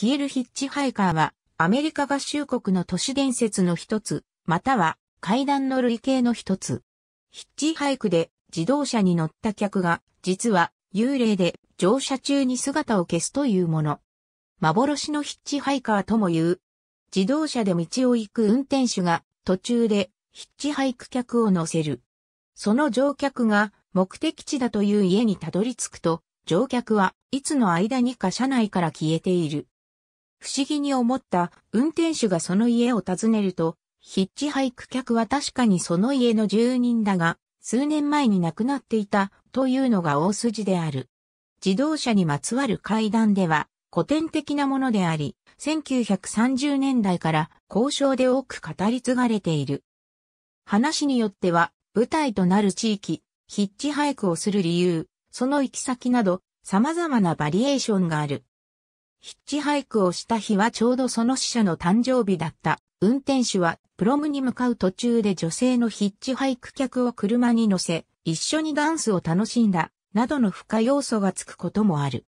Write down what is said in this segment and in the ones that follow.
消えるヒッチハイカーは、アメリカ合衆国の都市伝説の一つ、または階段の類型の一つ。ヒッチハイクで自動車に乗った客が、実は幽霊で乗車中に姿を消すというもの。幻のヒッチハイカーとも言う。自動車で道を行く運転手が途中でヒッチハイク客を乗せる。その乗客が目的地だという家にたどり着くと、乗客はいつの間にか車内から消えている。不思議に思った運転手がその家を訪ねると、ヒッチハイク客は確かにその家の住人だが、数年前に亡くなっていたというのが大筋である。自動車にまつわる階段では古典的なものであり、1930年代から交渉で多く語り継がれている。話によっては舞台となる地域、ヒッチハイクをする理由、その行き先など様々なバリエーションがある。ヒッチハイクをした日はちょうどその死者の誕生日だった。運転手はプロムに向かう途中で女性のヒッチハイク客を車に乗せ、一緒にダンスを楽しんだ、などの不可要素がつくこともある。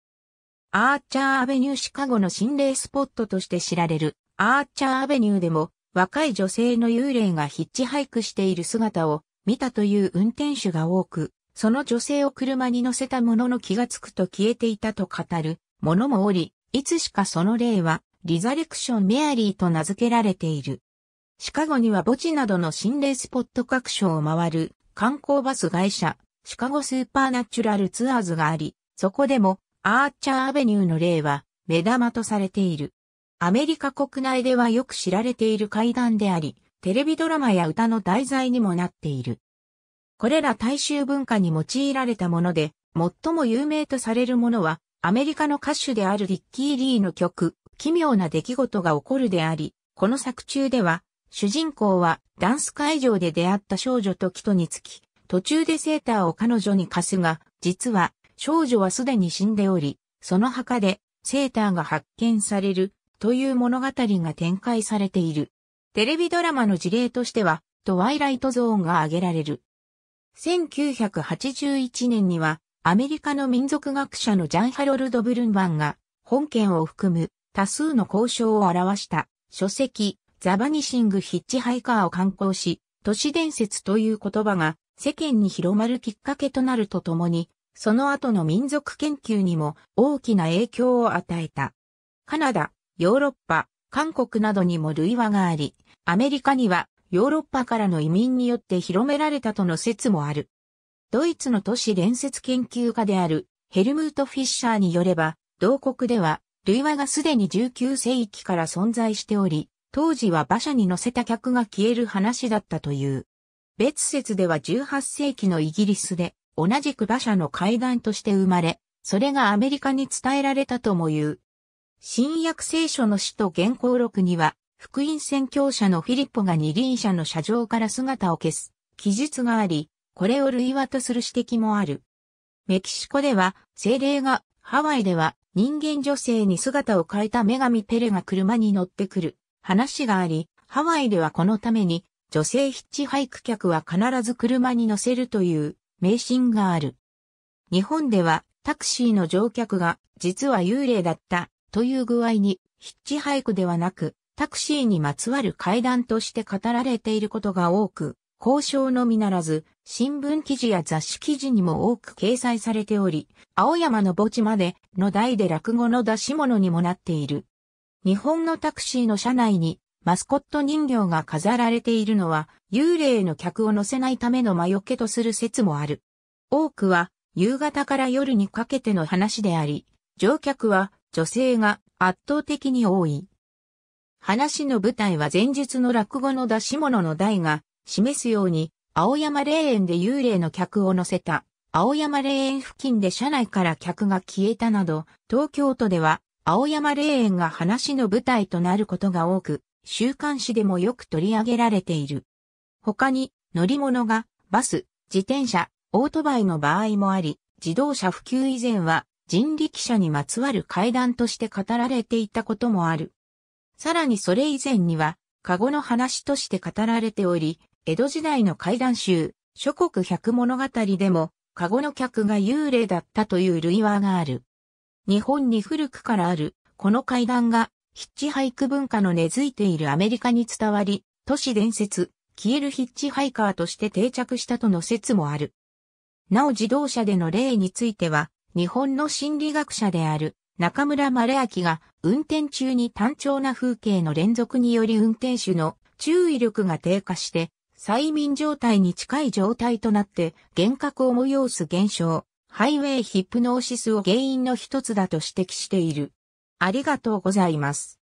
アーチャーアベニューシカゴの心霊スポットとして知られるアーチャーアベニューでも若い女性の幽霊がヒッチハイクしている姿を見たという運転手が多く、その女性を車に乗せたものの気がつくと消えていたと語るものもおり、いつしかその例は、リザレクション・メアリーと名付けられている。シカゴには墓地などの心霊スポット各所を回る観光バス会社、シカゴスーパーナチュラルツアーズがあり、そこでもアーチャーアベニューの例は目玉とされている。アメリカ国内ではよく知られている階段であり、テレビドラマや歌の題材にもなっている。これら大衆文化に用いられたもので、最も有名とされるものは、アメリカの歌手であるリッキー・リーの曲、奇妙な出来事が起こるであり、この作中では、主人公はダンス会場で出会った少女とキトにつき、途中でセーターを彼女に貸すが、実は少女はすでに死んでおり、その墓でセーターが発見されるという物語が展開されている。テレビドラマの事例としては、トワイライトゾーンが挙げられる。1981年にはアメリカの民族学者のジャン・ハロルド・ブルンバンが、本件を含む多数の交渉を表した書籍、ザ・バニシング・ヒッチハイカーを刊行し、都市伝説という言葉が世間に広まるきっかけとなるとともに、その後の民族研究にも大きな影響を与えた。カナダ、ヨーロッパ、韓国などにも類話があり、アメリカにはヨーロッパからの移民によって広められたとの説もある。ドイツの都市伝説研究家であるヘルムート・フィッシャーによれば、同国では、類話がすでに19世紀から存在しており、当時は馬車に乗せた客が消える話だったという。別説では18世紀のイギリスで、同じく馬車の階段として生まれ、それがアメリカに伝えられたとも言う。新約聖書の使徒原稿録には、福音宣教者のフィリッポが二輪車の車上から姿を消す記述があり、これを類話とする指摘もある。メキシコでは、精霊が、ハワイでは、人間女性に姿を変えた女神ペレが車に乗ってくる話があり、ハワイではこのために、女性ヒッチハイク客は必ず車に乗せるという迷信がある。日本ではタクシーの乗客が実は幽霊だったという具合にヒッチハイクではなくタクシーにまつわる階段として語られていることが多く、交渉のみならず、新聞記事や雑誌記事にも多く掲載されており、青山の墓地までの代で落語の出し物にもなっている。日本のタクシーの車内にマスコット人形が飾られているのは、幽霊の客を乗せないための魔除けとする説もある。多くは、夕方から夜にかけての話であり、乗客は女性が圧倒的に多い。話の舞台は前日の落語の出し物の台が示すように、青山霊園で幽霊の客を乗せた、青山霊園付近で車内から客が消えたなど、東京都では、青山霊園が話の舞台となることが多く、週刊誌でもよく取り上げられている。他に、乗り物が、バス、自転車、オートバイの場合もあり、自動車普及以前は、人力車にまつわる階段として語られていたこともある。さらにそれ以前には、カゴの話として語られており、江戸時代の怪談集、諸国百物語でも、カゴの客が幽霊だったという類話がある。日本に古くからある、この怪談が、ヒッチハイク文化の根付いているアメリカに伝わり、都市伝説、消えるヒッチハイカーとして定着したとの説もある。なお自動車での例については、日本の心理学者である中村丸明が運転中に単調な風景の連続により運転手の注意力が低下して催眠状態に近い状態となって幻覚を催す現象、ハイウェイヒプノーシスを原因の一つだと指摘している。ありがとうございます。